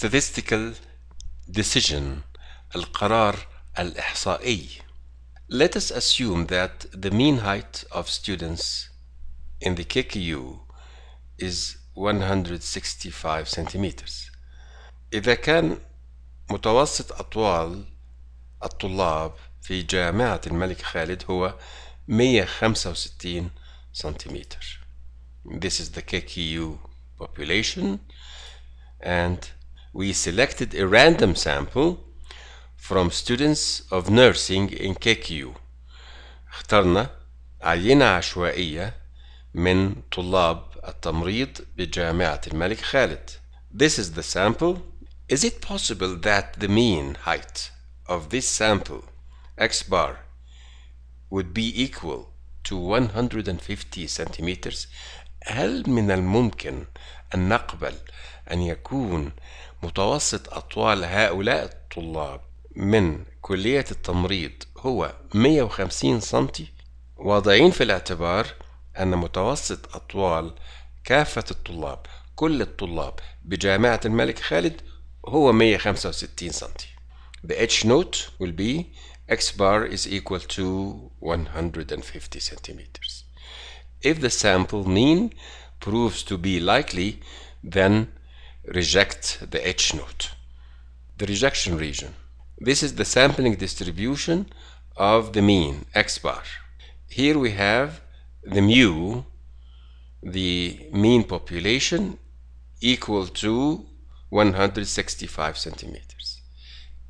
statistical decision القرار الإحصائي Let us assume that the mean height of students in the KKU is 165 centimeters إذا كان متوسط أطوال الطلاب في جامعة الملك خالد هو 165 سنتيمتر. This is the KKU population and we selected a random sample from students of nursing in KQ اخترنا عينة عشوائية من طلاب التمريض بجامعة الملك خالد This is the sample Is it possible that the mean height of this sample x bar would be equal to 150 centimeters هل من الممكن أن نقبل أن يكون متوسط أطوال هؤلاء الطلاب من كلية التمريض هو 150 سنتي واضعين في الاعتبار أن متوسط أطوال كافة الطلاب كل الطلاب بجامعة الملك خالد هو 165 سنتي The H note will be X bar is equal to 150 centimeters. If the sample mean proves to be likely, then reject the H node, the rejection region. This is the sampling distribution of the mean, X bar. Here we have the mu, the mean population, equal to 165 centimeters.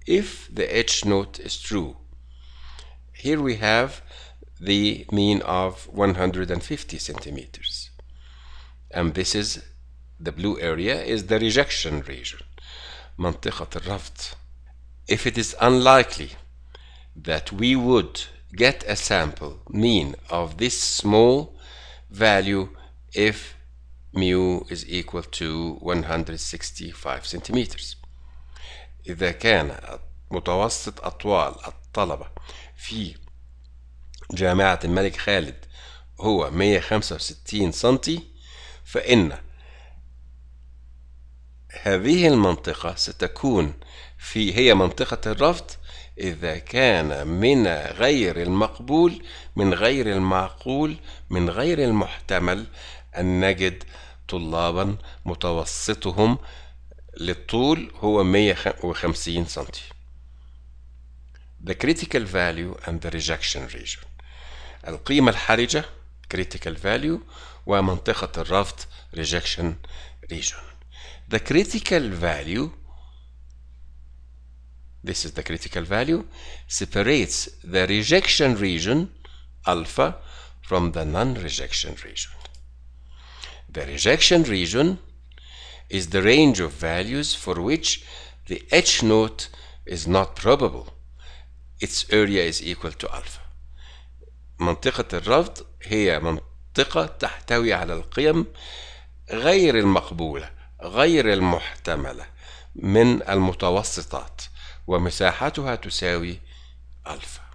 If the H note is true, here we have the mean of 150 centimeters. And this is the blue area is the rejection region if it is unlikely that we would get a sample mean of this small value if mu is equal to 165 centimeters إذا كان متوسط أطوال الطلبة في جامعة الملك خالد هو 165 سنتي فإن هذه المنطقة ستكون في هي منطقة الرفض إذا كان من غير المقبول من غير المعقول من غير المحتمل أن نجد طلابا متوسطهم للطول هو 150 سنتي The critical value and the rejection region القيمة الحرجة critical value ومنطقة الرفض rejection region the critical value this is the critical value separates the rejection region alpha from the non-rejection region the rejection region is the range of values for which the H note is not probable its area is equal to alpha منطقة الرفض هي منطقة تحتوي على القيم غير المقبولة غير المحتملة من المتوسطات ومساحتها تساوي ألفا